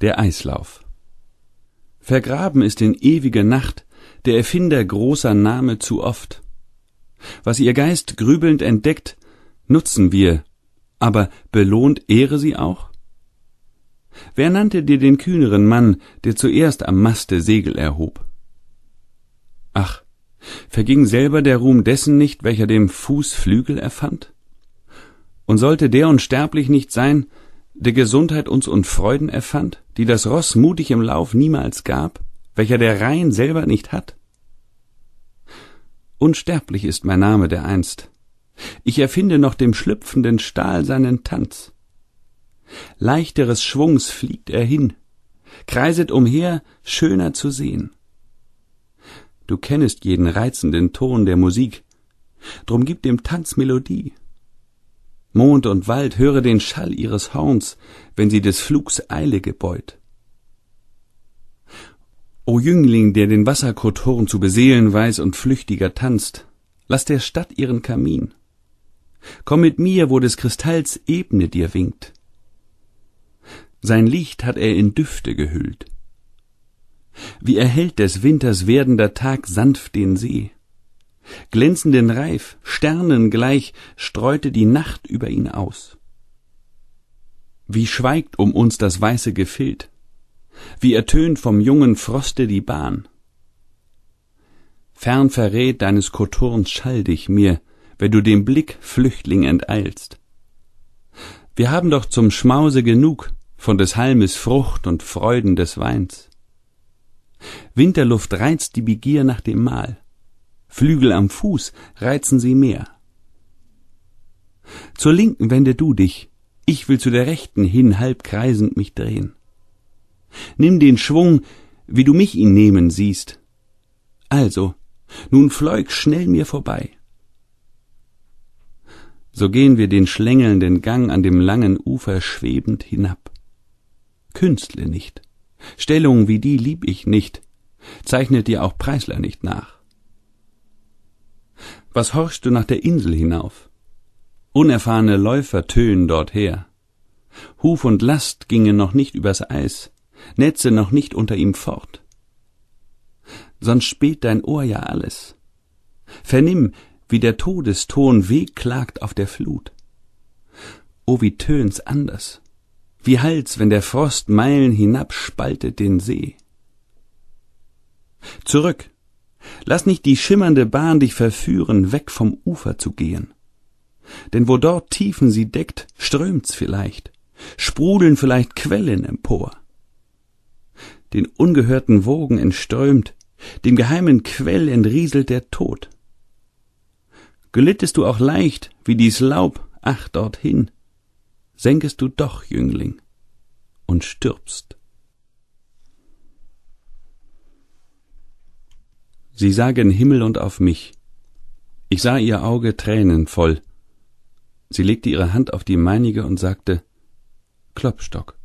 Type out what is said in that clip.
Der Eislauf. Vergraben ist in ewiger Nacht der Erfinder großer Name zu oft. Was ihr Geist grübelnd entdeckt, nutzen wir, aber belohnt Ehre sie auch? Wer nannte dir den kühneren Mann, der zuerst am Maste Segel erhob? Ach, verging selber der Ruhm dessen nicht, welcher dem Fuß Flügel erfand? Und sollte der unsterblich nicht sein, der Gesundheit uns und Freuden erfand? die das Ross mutig im Lauf niemals gab, welcher der Rhein selber nicht hat? Unsterblich ist mein Name der einst. Ich erfinde noch dem schlüpfenden Stahl seinen Tanz. Leichteres Schwungs fliegt er hin, kreiset umher, schöner zu sehen. Du kennest jeden reizenden Ton der Musik, drum gib dem Tanz Melodie. Mond und Wald, höre den Schall ihres Horns, wenn sie des Flugs Eile gebeut. O Jüngling, der den Wasserkothurn zu beseelen weiß und flüchtiger tanzt, lass der Stadt ihren Kamin. Komm mit mir, wo des Kristalls Ebene dir winkt. Sein Licht hat er in Düfte gehüllt. Wie erhellt des Winters werdender Tag sanft den See glänzenden Reif, sternengleich, streute die Nacht über ihn aus. Wie schweigt um uns das weiße Gefild, wie ertönt vom jungen Froste die Bahn. Fern verrät deines Koturns schall dich mir, wenn du dem Blick Flüchtling enteilst. Wir haben doch zum Schmause genug von des Halmes Frucht und Freuden des Weins. Winterluft reizt die Begier nach dem Mahl. Flügel am Fuß reizen sie mehr. Zur Linken wende du dich, ich will zu der Rechten hin halb kreisend mich drehen. Nimm den Schwung, wie du mich ihn nehmen siehst. Also, nun fleug schnell mir vorbei. So gehen wir den schlängelnden Gang an dem langen Ufer schwebend hinab. Künstle nicht, Stellung wie die lieb ich nicht, zeichnet dir auch Preisler nicht nach. Was horchst du nach der Insel hinauf? Unerfahrene Läufer tönen dorther. Huf und Last gingen noch nicht übers Eis, Netze noch nicht unter ihm fort. Sonst spät dein Ohr ja alles. Vernimm, wie der Todeston wehklagt auf der Flut. Oh, wie tönt's anders, wie Hals, wenn der Frost Meilen hinabspaltet den See. Zurück, Lass nicht die schimmernde Bahn dich verführen, weg vom Ufer zu gehen. Denn wo dort Tiefen sie deckt, strömt's vielleicht, sprudeln vielleicht Quellen empor. Den ungehörten Wogen entströmt, dem geheimen Quell entrieselt der Tod. Gelittest du auch leicht, wie dies Laub, ach dorthin, senkest du doch, Jüngling, und stirbst. Sie sah gen Himmel und auf mich. Ich sah ihr Auge tränenvoll. Sie legte ihre Hand auf die meinige und sagte Klopstock.